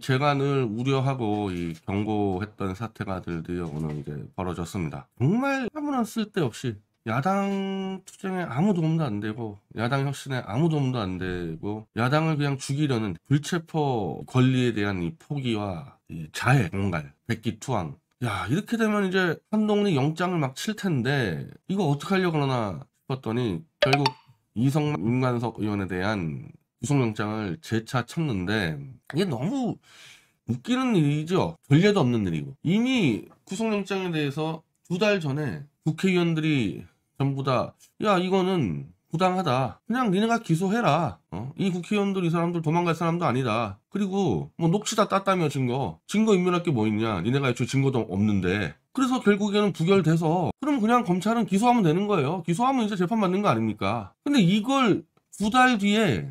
재가을 우려하고 이 경고했던 사태가 들드어 오늘 이제 벌어졌습니다. 정말 아무런 쓸데없이 야당 투쟁에 아무 도움도 안 되고 야당 혁신에 아무 도움도 안 되고 야당을 그냥 죽이려는 불체포 권리에 대한 이 포기와 이 자해, 공갈, 백기투항 야 이렇게 되면 이제 한동훈이 영장을 막 칠 텐데 이거 어떻게 하려고 그러나 싶었더니 결국 이성만 윤관석 의원에 대한 구속영장을 재차 청는데 이게 너무 웃기는 일이죠. 전례도 없는 일이고 이미 구속영장에 대해서 두 달 전에 국회의원들이 전부 다 야 이거는 부당하다. 그냥 니네가 기소해라. 어? 이 국회의원들 이 사람들 도망갈 사람도 아니다. 그리고 뭐 녹취다 땄다며 증거. 증거 인멸할 게 뭐 있냐. 니네가 애초에 증거도 없는데. 그래서 결국에는 부결돼서 그럼 그냥 검찰은 기소하면 되는 거예요. 기소하면 이제 재판 받는 거 아닙니까? 근데 이걸 두 달 뒤에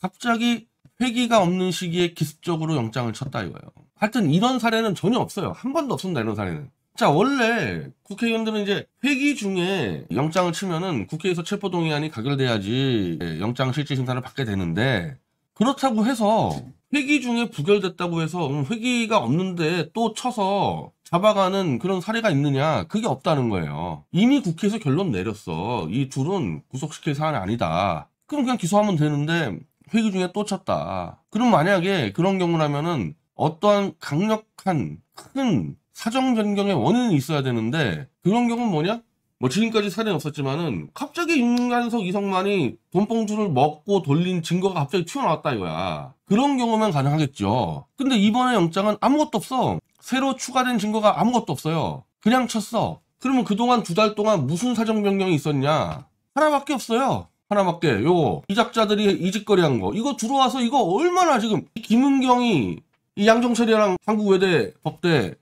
갑자기 회기가 없는 시기에 기습적으로 영장을 쳤다 이거예요. 하여튼 이런 사례는 전혀 없어요. 한 번도 없습니다. 이런 사례는. 자 원래 국회의원들은 이제 회기 중에 영장을 치면은 국회에서 체포동의안이 가결돼야지 예, 영장 실질 심사를 받게 되는데 그렇다고 해서 회기 중에 부결됐다고 해서 음, 회기가 없는데 또 쳐서 잡아가는 그런 사례가 있느냐 그게 없다는 거예요 이미 국회에서 결론 내렸어 이 둘은 구속시킬 사안이 아니다 그럼 그냥 기소하면 되는데 회기 중에 또 쳤다. 그럼 만약에 그런 경우라면은 어떠한 강력한 큰 사정 변경의 원인은 있어야 되는데 그런 경우는 뭐냐? 뭐 지금까지 사례는 없었지만은 갑자기 윤관석 이성만이 돈봉투를 먹고 돌린 증거가 갑자기 튀어나왔다 이거야. 그런 경우면 가능하겠죠. 근데 이번에 영장은 아무것도 없어. 새로 추가된 증거가 아무것도 없어요. 그냥 쳤어. 그러면 그동안 두 달 동안 무슨 사정 변경이 있었냐? 하나밖에 없어요. 하나밖에 요거 이작자들이 이직거리 한거 이거 들어와서 이거 얼마나 지금 김은경이 이 양정철이랑 한국외대 법대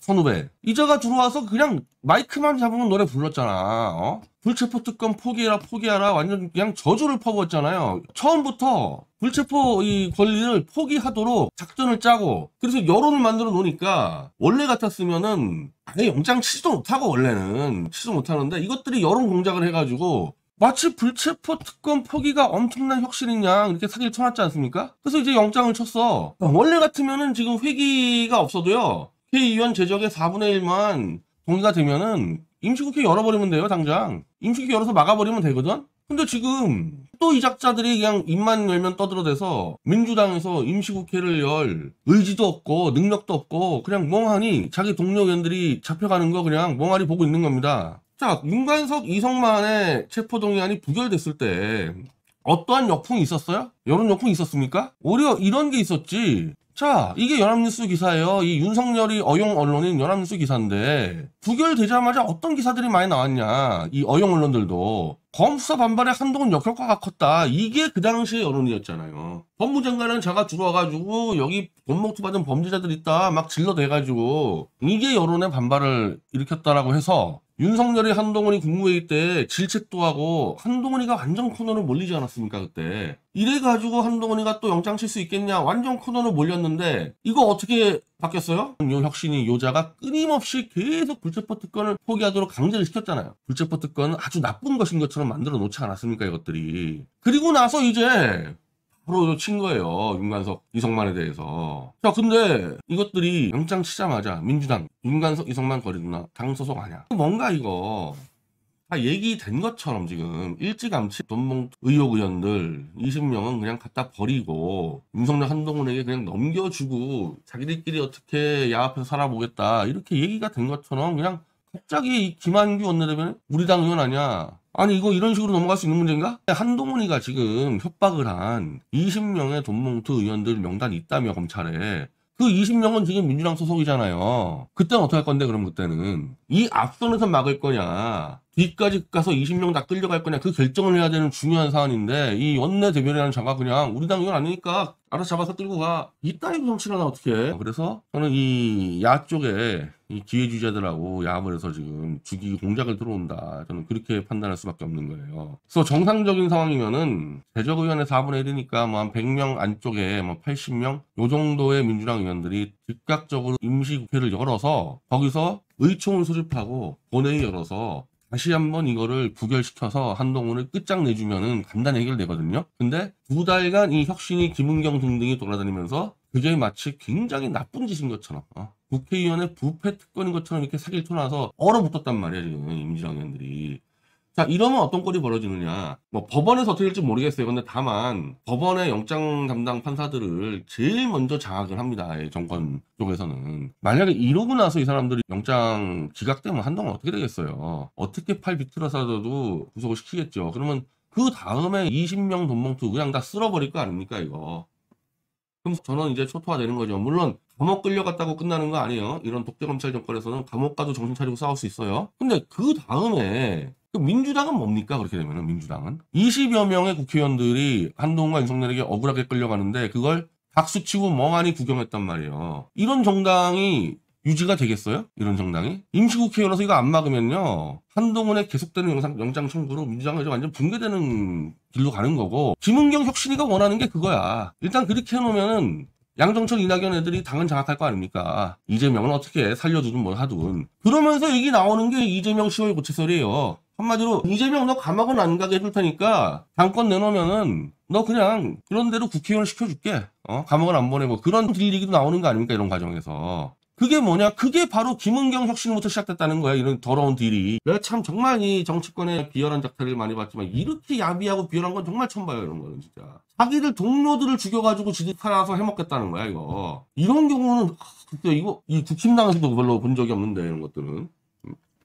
선후배 이자가 들어와서 그냥 마이크만 잡으면 노래 불렀잖아 어? 불체포 특검 포기해라 포기하라 완전 그냥 저주를 퍼부었잖아요 처음부터 불체포 이 권리를 포기하도록 작전을 짜고 그래서 여론을 만들어 놓으니까 원래 같았으면은 아예 영장 치지도 못하고 원래는 치지도 못하는데 이것들이 여론 공작을 해가지고 마치 불체포 특권 포기가 엄청난 혁신인 양 이렇게 사기를 쳐놨지 않습니까? 그래서 이제 영장을 쳤어. 원래 같으면은 지금 회기가 없어도요. 회의위원 제적의 4분의 1만 동의가 되면은 임시국회 열어버리면 돼요, 당장. 임시국회 열어서 막아버리면 되거든? 근데 지금 또 이 작자들이 그냥 입만 열면 떠들어대서 민주당에서 임시국회를 열 의지도 없고 능력도 없고 그냥 멍하니 자기 동료 의원들이 잡혀가는 거 그냥 멍하니 보고 있는 겁니다. 자, 윤관석 이성만의 체포동의안이 부결됐을 때 어떠한 역풍이 있었어요? 여론 역풍이 있었습니까? 오히려 이런 게 있었지. 자, 이게 연합뉴스 기사예요. 이 윤석열이 어용 언론인 연합뉴스 기사인데 부결되자마자 어떤 기사들이 많이 나왔냐. 이 어용 언론들도 검수사 반발에 한동훈 역효과가 컸다. 이게 그 당시의 여론이었잖아요. 법무장관은 제가 들어와가지고 여기 본목투 받은 범죄자들 있다 막 질러대가지고 이게 여론의 반발을 일으켰다라고 해서 윤석열이 한동훈이 국무회의 때 질책도 하고 한동훈이가 완전 코너를 몰리지 않았습니까 그때 이래가지고 한동훈이가 또 영장 칠 수 있겠냐 완전 코너를 몰렸는데 이거 어떻게 바뀌었어요? 요 혁신이 요자가 끊임없이 계속 불체포 특권을 포기하도록 강제를 시켰잖아요 불체포 특권은 아주 나쁜 것인 것처럼 만들어 놓지 않았습니까 이것들이 그리고 나서 이제 프로도 친 거예요. 윤관석, 이성만에 대해서. 자, 근데 이것들이 영장 치자마자 민주당, 윤관석, 이성만 거리 누나 당 소속 아니야. 뭔가 이거 다 얘기된 것처럼 지금 일찌감치 돈봉 의혹 의원들 20명은 그냥 갖다 버리고 윤석열 한동훈에게 그냥 넘겨주고 자기들끼리 어떻게 야앞에서 살아보겠다 이렇게 얘기가 된 것처럼 그냥 갑자기 김한규 원내대변는 우리 당 의원 아니야. 아니 이거 이런 식으로 넘어갈 수 있는 문제인가? 한동훈이가 지금 협박을 한 20명의 돈봉투 의원들 명단 있다며 검찰에 그 20명은 지금 민주당 소속이잖아요. 그때는 어떻게 할 건데 그럼 그때는 이 앞선에서 막을 거냐 뒤까지 가서 20명 다 끌려갈 거냐 그 결정을 해야 되는 중요한 사안인데 이 원내 대변이라는 장가 그냥 우리 당 의원 아니니까 알아서 잡아서 끌고 가 이따위 정치를 하나 어떻게 해. 그래서 저는 이 야 쪽에 이기회주자들하고 야합을해서 지금 주기 공작을 들어온다. 저는 그렇게 판단할 수밖에 없는 거예요. 그래서 정상적인 상황이면은 대적의원의 4분의 1이니까 뭐 한 100명 안쪽에 뭐 80명 요 정도의 민주당 의원들이 즉각적으로 임시국회를 열어서 거기서 의총을 수립하고 본회의 열어서 다시 한번 이거를 부결시켜서 한동훈을 끝장내주면은 간단 히 해결되거든요. 근데 두 달간 이 혁신이 김은경 등등이 돌아다니면서 그게 마치 굉장히 나쁜 짓인 것처럼 어? 국회의원의 부패 특권인 것처럼 이렇게 사기를 쳐놔서 얼어붙었단 말이에요 지금 임진영 의원들이 자 이러면 어떤 꼴이 벌어지느냐 뭐 법원에서 어떻게 될지 모르겠어요 근데 다만 법원의 영장 담당 판사들을 제일 먼저 장악을 합니다 정권 쪽에서는 만약에 이러고 나서 이 사람들이 영장 기각되면 한동안 어떻게 되겠어요 어떻게 팔 비틀어서라도 구속을 시키겠죠 그러면 그 다음에 20명 돈봉투 그냥 다 쓸어버릴 거 아닙니까 이거 그럼 저는 이제 초토화되는 거죠. 물론 감옥 끌려갔다고 끝나는 거 아니에요. 이런 독재 검찰 정권에서는 감옥 가도 정신 차리고 싸울 수 있어요. 근데 그 다음에 그 민주당은 뭡니까? 그렇게 되면은 민주당은 20여 명의 국회의원들이 한동훈과 윤석열에게 억울하게 끌려가는데 그걸 박수치고 멍하니 구경했단 말이에요. 이런 정당이 유지가 되겠어요? 이런 정당이? 임시국회 열어서 이거 안 막으면요. 한동훈의 계속되는 영상, 영장 청구로 민주당이 완전 붕괴되는 길로 가는 거고 김은경 혁신이가 원하는 게 그거야. 일단 그렇게 해놓으면은 양정철, 이낙연 애들이 당은 장악할 거 아닙니까? 이재명은 어떻게 살려두든 뭘 하든. 그러면서 여기 나오는 게 이재명 시0월 고체설이에요. 한마디로 이재명 너 감옥은 안 가게 해줄 테니까 당권 내놓으면은 너 그냥 그런 대로 국회의원 시켜줄게. 어? 감옥은 안 보내고 그런 딜리기도 나오는 거 아닙니까? 이런 과정에서. 그게 뭐냐? 그게 바로 김은경 혁신부터 시작됐다는 거야. 이런 더러운 딜이. 내가 참 정말 이정치권에 비열한 작태를 많이 봤지만 이렇게 야비하고 비열한 건 정말 처음 봐요. 이런 거는 진짜. 자기들 동료들을 죽여가지고 지들 팔아서 해먹겠다는 거야. 이거. 이런 경우는 그때 아, 이거 이 국힘당에서도 별로 본 적이 없는데 이런 것들은.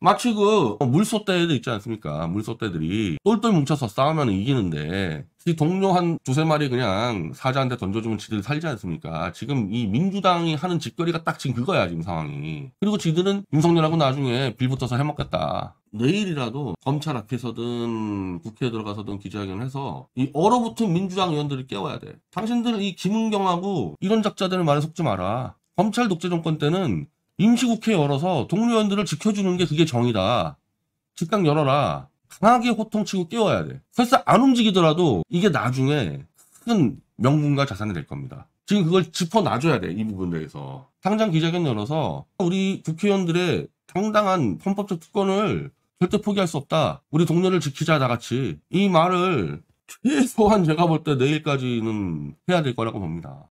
마치 그 물소떼들 있지 않습니까? 물소떼들이 똘똘 뭉쳐서 싸우면 이기는데 지 동료 한 두세 마리 그냥 사자한테 던져주면 지들 살지 않습니까? 지금 이 민주당이 하는 직거리가딱 지금 그거야 지금 상황이. 그리고 지들은 윤석열하고 나중에 빌붙어서 해먹겠다. 내일이라도 검찰 앞에서든 국회에 들어가서든 기자회견을 해서 이 얼어붙은 민주당 의원들을 깨워야 돼. 당신들 이 김은경하고 이런 작자들을 말에 속지 마라. 검찰 독재 정권 때는 임시국회 열어서 동료원들을 지켜주는 게 그게 정이다. 즉각 열어라. 강하게 호통치고 깨워야 돼. 설사 안 움직이더라도 이게 나중에 큰 명분과 자산이 될 겁니다. 지금 그걸 짚어놔줘야 돼. 이 부분에 대해서. 당장 기자견 열어서 우리 국회의원들의 당당한 헌법적 특권을 절대 포기할 수 없다. 우리 동료를 지키자 다 같이. 이 말을 최소한 제가 볼 때 내일까지는 해야 될 거라고 봅니다.